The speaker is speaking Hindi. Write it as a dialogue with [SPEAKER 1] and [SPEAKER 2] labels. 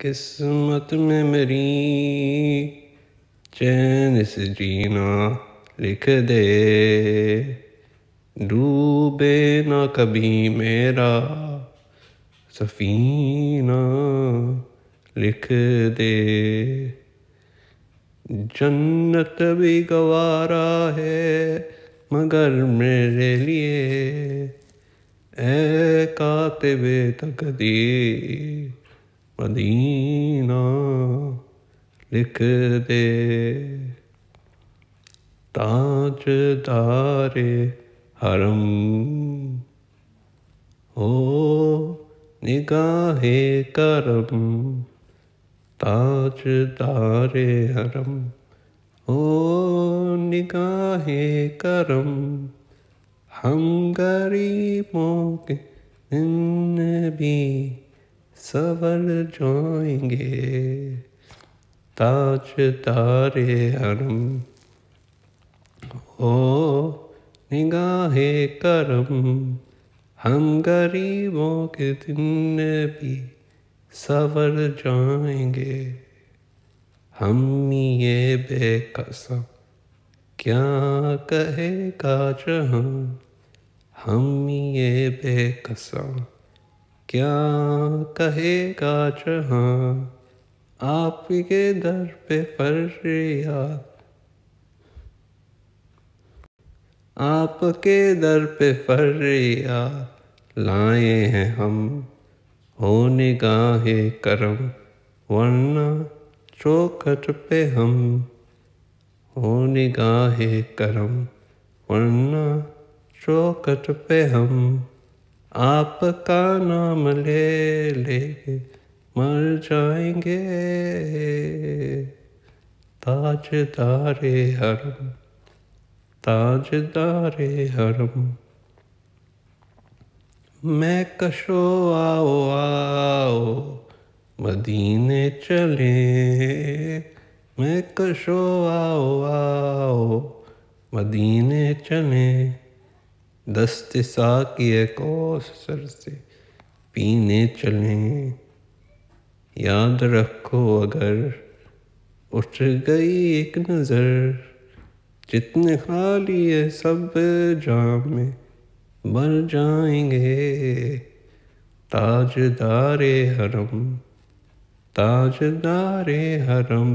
[SPEAKER 1] किस्मत में मेरी चैन से जीना लिख दे डूबे ना कभी मेरा सफीना लिख दे जन्नत भी गवारा है मगर मेरे लिए ऐ कातिबे तकदीर मदीना लिख दे ताज तारे हरम हो निगाहे करम ताज तारे हरम हो निगाहे करम हम गरीबों के भी सवर जाएंगे ताज तारे हरम ओ निगाहे करम हम गरीबों के दिन भी सवर जाएंगे हम ये बेकसम क्या कहेगा जहाँ हम ये बेकसम क्या कहेगा जहां आपके दर पे फरिया आपके दर पे फरिया लाए हैं हम हो निगाहे करम वरना चौखट पे हम हो निगाहे करम वरना चौखट पे हम आपका नाम ले ले मर जाएंगे ताजदारे हरम ताजदारे हरम मैं कशो आओ आओ मदीने चले मैं कशो आओ आओ मदीने चले दस्त साकिय को सर से पीने चले याद रखो अगर उठ गई एक नज़र जितने खाली है सब जाम में भर जाएंगे ताजदारे हरम ताजदारे हरम